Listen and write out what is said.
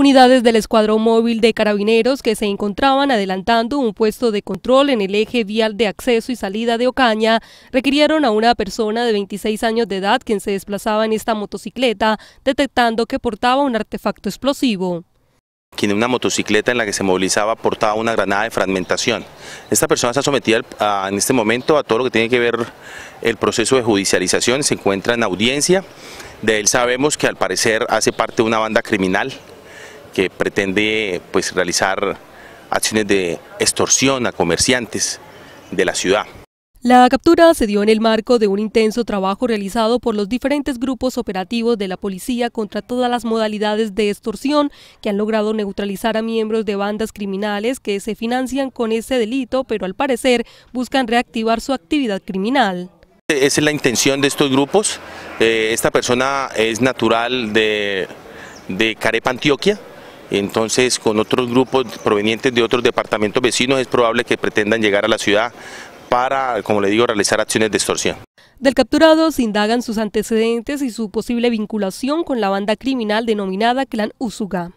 Unidades del Escuadrón Móvil de Carabineros que se encontraban adelantando un puesto de control en el eje vial de acceso y salida de Ocaña requirieron a una persona de 26 años de edad quien se desplazaba en esta motocicleta, detectando que portaba un artefacto explosivo quien en una motocicleta en la que se movilizaba portaba una granada de fragmentación. Esta persona está sometida en este momento a todo lo que tiene que ver el proceso de judicialización, se encuentra en audiencia, de él sabemos que al parecer hace parte de una banda criminal que pretende pues, realizar acciones de extorsión a comerciantes de la ciudad. La captura se dio en el marco de un intenso trabajo realizado por los diferentes grupos operativos de la policía contra todas las modalidades de extorsión que han logrado neutralizar a miembros de bandas criminales que se financian con ese delito, pero al parecer buscan reactivar su actividad criminal. Esa es la intención de estos grupos. Eh, esta persona es natural de Carepa, Antioquia. Entonces, con otros grupos provenientes de otros departamentos vecinos es probable que pretendan llegar a la ciudad para, como le digo, realizar acciones de extorsión. Del capturado se indagan sus antecedentes y su posible vinculación con la banda criminal denominada Clan Usuga.